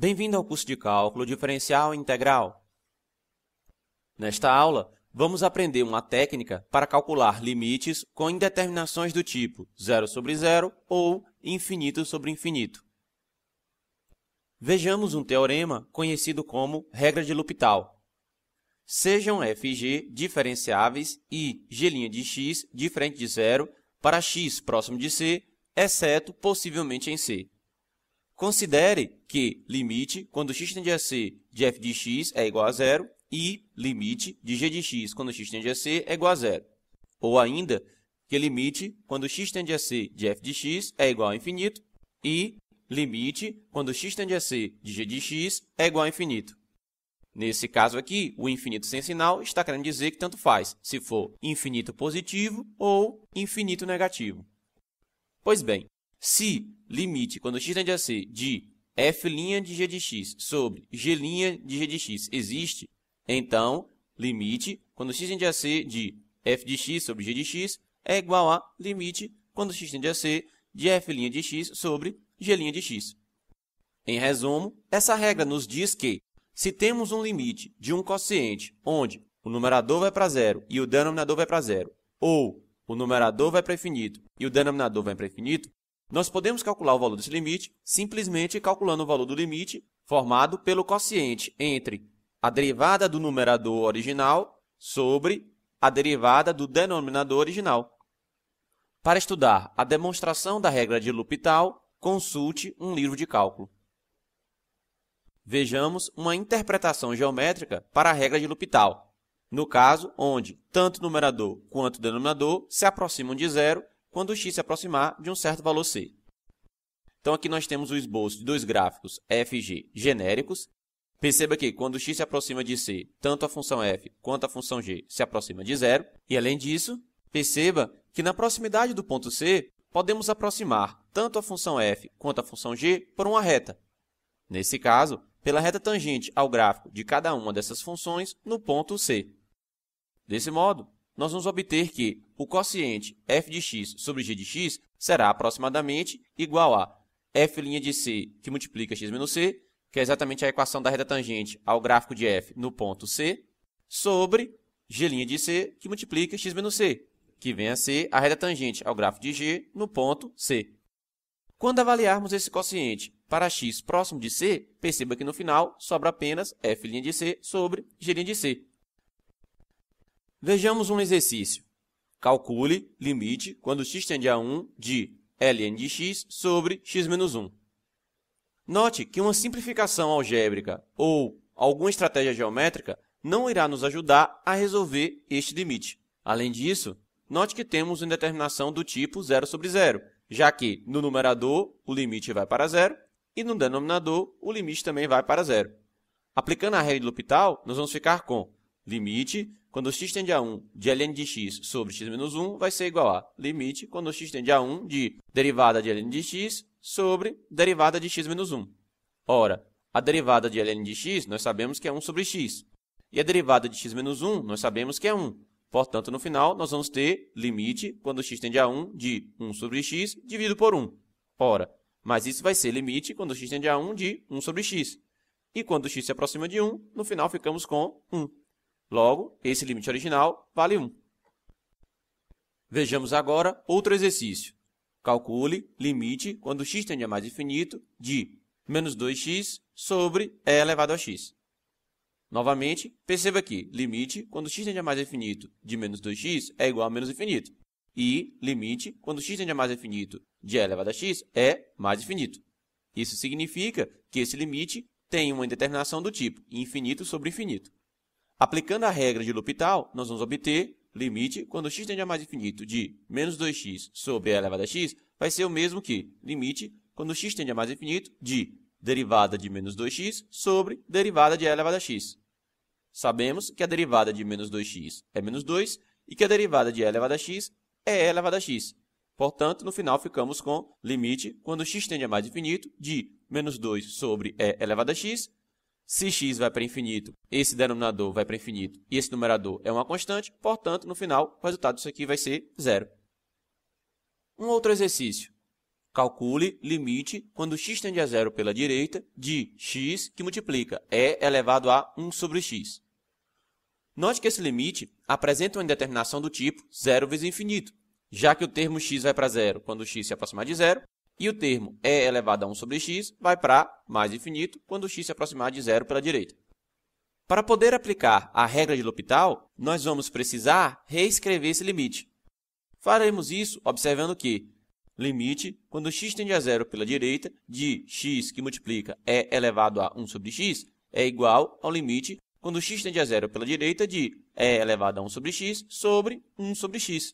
Bem-vindo ao curso de cálculo diferencial e integral. Nesta aula, vamos aprender uma técnica para calcular limites com indeterminações do tipo zero sobre zero ou infinito sobre infinito. Vejamos um teorema conhecido como regra de L'Hopital. Sejam f e g diferenciáveis e g' de x diferente de zero para x próximo de c, exceto possivelmente em c. Considere que limite, quando x tende a c de f de x é igual a zero, e limite de g de x, quando x tende a c é igual a zero. Ou ainda, que limite, quando x tende a c de f de x é igual a infinito, e limite, quando x tende a c de g de x é igual a infinito. Nesse caso aqui, o infinito sem sinal está querendo dizer que tanto faz, se for infinito positivo ou infinito negativo. Pois bem, se limite, quando x tende a ser de f' de g de x sobre g' de g de x existe, então limite, quando x tende a ser de f de x sobre g de x, é igual a limite, quando x tende a ser de f' de x sobre g' de x. Em resumo, essa regra nos diz que, se temos um limite de um quociente onde o numerador vai para zero e o denominador vai para zero, ou o numerador vai para infinito e o denominador vai para infinito, nós podemos calcular o valor desse limite simplesmente calculando o valor do limite formado pelo quociente entre a derivada do numerador original sobre a derivada do denominador original. Para estudar a demonstração da regra de L'Hopital, consulte um livro de cálculo. Vejamos uma interpretação geométrica para a regra de L'Hopital, no caso onde tanto o numerador quanto o denominador se aproximam de zero quando x se aproximar de um certo valor c. Então aqui nós temos o esboço de dois gráficos f e g genéricos. Perceba que quando x se aproxima de c, tanto a função f quanto a função g se aproxima de zero. E além disso, perceba que na proximidade do ponto c, podemos aproximar tanto a função f quanto a função g por uma reta. Nesse caso, pela reta tangente ao gráfico de cada uma dessas funções no ponto C. Desse modo, nós vamos obter que o quociente f de x sobre g de x será aproximadamente igual a f' de c, que multiplica x menos c, que é exatamente a equação da reta tangente ao gráfico de f no ponto c, sobre g' de c, que multiplica x menos c, que vem a ser a reta tangente ao gráfico de g no ponto c. Quando avaliarmos esse quociente para x próximo de c, perceba que no final sobra apenas f' de c sobre g' de c. Vejamos um exercício. Calcule limite, quando x tende a 1, de ln de x sobre x menos 1. Note que uma simplificação algébrica ou alguma estratégia geométrica não irá nos ajudar a resolver este limite. Além disso, note que temos uma determinação do tipo 0 sobre 0, já que no numerador o limite vai para zero e no denominador o limite também vai para zero. Aplicando a regra de L'Hopital, nós vamos ficar com limite, quando x tende a 1 de ln de x sobre x menos 1 vai ser igual a limite, quando x tende a 1 de derivada de ln de x sobre derivada de x menos 1. Ora, a derivada de ln de x nós sabemos que é 1 sobre x, e a derivada de x menos 1 nós sabemos que é 1. Portanto, no final, nós vamos ter limite, quando x tende a 1, de 1 sobre x dividido por 1. Ora, mas isso vai ser limite quando x tende a 1 de 1 sobre x. E quando x se aproxima de 1, no final ficamos com 1. Logo, esse limite original vale 1. Vejamos agora outro exercício. Calcule limite, quando x tende a mais infinito, de menos 2x sobre e elevado a x. Novamente, perceba que limite, quando x tende a mais infinito, de menos 2x é igual a menos infinito. E limite, quando x tende a mais infinito, de e elevado a x é mais infinito. Isso significa que esse limite tem uma indeterminação do tipo infinito sobre infinito. Aplicando a regra de L'Hôpital, nós vamos obter limite quando x tende a mais infinito de menos 2x sobre e elevado a x vai ser o mesmo que limite quando x tende a mais infinito de derivada de menos 2x sobre derivada de e elevado a x. Sabemos que a derivada de menos 2x é menos 2 e que a derivada de e elevado a x é e elevado a x. Portanto, no final ficamos com limite quando x tende a mais infinito de menos 2 sobre e elevado a x se x vai para infinito, esse denominador vai para infinito e esse numerador é uma constante, portanto, no final, o resultado disso aqui vai ser zero. Um outro exercício. Calcule limite quando x tende a zero pela direita de x que multiplica e é elevado a 1 sobre x. Note que esse limite apresenta uma indeterminação do tipo zero vezes infinito, já que o termo x vai para zero quando x se aproximar de zero e o termo e elevado a 1 sobre x vai para mais infinito quando x se aproximar de zero pela direita. Para poder aplicar a regra de L'Hôpital, nós vamos precisar reescrever esse limite. Faremos isso observando que limite, quando x tende a zero pela direita, de x que multiplica e elevado a 1 sobre x, é igual ao limite quando x tende a zero pela direita de e elevado a 1 sobre x sobre 1 sobre x.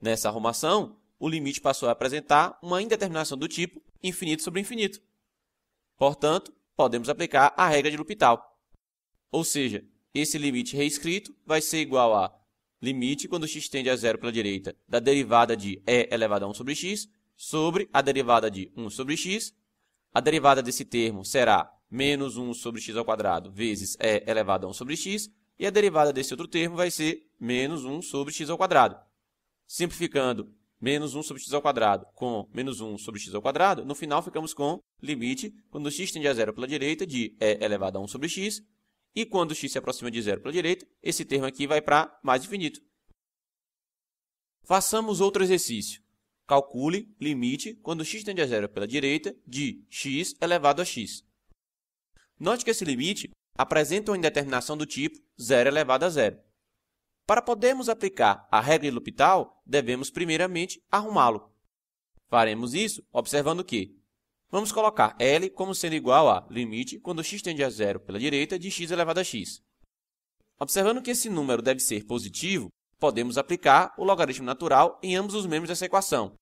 Nessa arrumação, o limite passou a apresentar uma indeterminação do tipo infinito sobre infinito. Portanto, podemos aplicar a regra de L'Hôpital. Ou seja, esse limite reescrito vai ser igual a limite quando x tende a zero pela direita da derivada de e elevado a 1 sobre x sobre a derivada de 1 sobre x. A derivada desse termo será menos 1 sobre x ao quadrado vezes e elevado a 1 sobre x, e a derivada desse outro termo vai ser menos 1 sobre x ao quadrado. Simplificando, menos 1 sobre x ao quadrado com menos 1 sobre x ao quadrado, no final ficamos com limite, quando x tende a zero pela direita, de e elevado a 1 sobre x, e quando x se aproxima de zero pela direita, esse termo aqui vai para mais infinito. Façamos outro exercício. Calcule limite, quando x tende a zero pela direita, de x elevado a x. Note que esse limite apresenta uma indeterminação do tipo zero elevado a zero. Para podermos aplicar a regra de L'Hopital, devemos primeiramente arrumá-lo. Faremos isso observando que vamos colocar L como sendo igual a limite quando x tende a zero pela direita de x elevado a x. Observando que esse número deve ser positivo, podemos aplicar o logaritmo natural em ambos os membros dessa equação.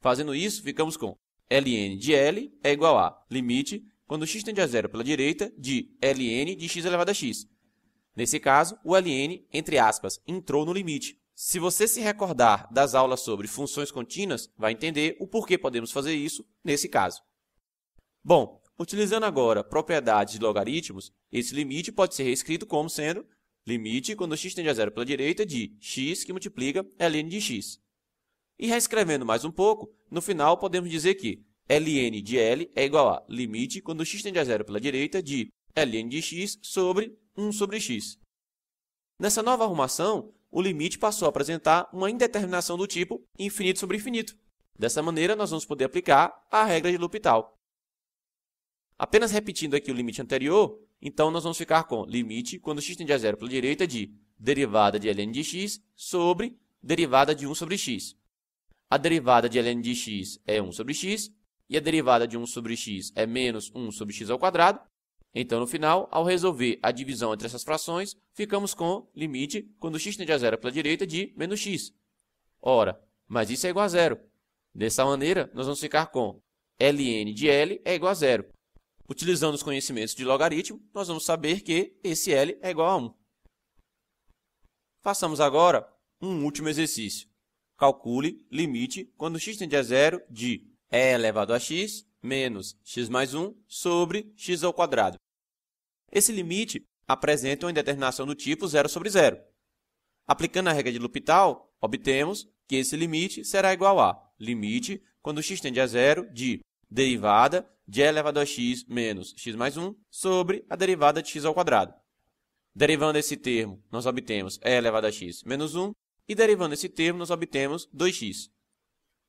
Fazendo isso, ficamos com ln de L é igual a limite quando x tende a zero pela direita de ln de x elevado a x. Nesse caso, o LN, entre aspas, entrou no limite. Se você se recordar das aulas sobre funções contínuas, vai entender o porquê podemos fazer isso nesse caso. Bom, utilizando agora propriedades de logaritmos, esse limite pode ser reescrito como sendo limite quando x tende a zero pela direita de x que multiplica ln de x. E reescrevendo mais um pouco, no final podemos dizer que ln de L é igual a limite quando x tende a zero pela direita de ln de x sobre 1 sobre x. Nessa nova arrumação, o limite passou a apresentar uma indeterminação do tipo infinito sobre infinito. Dessa maneira, nós vamos poder aplicar a regra de L'Hôpital. Apenas repetindo aqui o limite anterior, então nós vamos ficar com limite, quando x tende a zero pela direita, de derivada de ln de x sobre derivada de 1 sobre x. A derivada de ln de x é 1 sobre x, e a derivada de 1 sobre x é menos 1 sobre x ao quadrado, então, no final, ao resolver a divisão entre essas frações, ficamos com limite, quando x tende a zero pela direita, de menos x. Ora, mas isso é igual a zero. Dessa maneira, nós vamos ficar com ln de L é igual a zero. Utilizando os conhecimentos de logaritmo, nós vamos saber que esse L é igual a 1. Façamos agora um último exercício. Calcule limite quando x tende a zero de e elevado a x menos x mais 1 sobre x ao quadrado. Esse limite apresenta uma indeterminação do tipo 0 sobre 0. Aplicando a regra de L'Hopital, obtemos que esse limite será igual a limite, quando x tende a zero, de derivada de e elevado a x menos x mais 1 sobre a derivada de x ao quadrado. Derivando esse termo, nós obtemos e elevado a x menos 1, e derivando esse termo, nós obtemos 2x.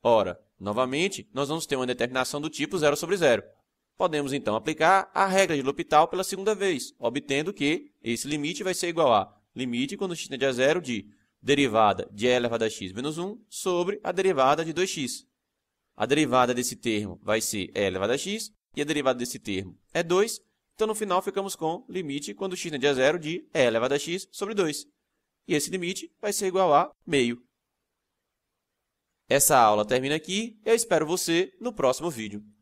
Ora, novamente, nós vamos ter uma determinação do tipo 0 sobre 0. Podemos então aplicar a regra de L'Hopital pela segunda vez, obtendo que esse limite vai ser igual a limite quando x tende a zero de derivada de e elevado a x menos 1 sobre a derivada de 2x. A derivada desse termo vai ser e elevado a x e a derivada desse termo é 2, então no final ficamos com limite quando x tende a zero de e elevado a x sobre 2. E esse limite vai ser igual a meio. Essa aula termina aqui eu espero você no próximo vídeo.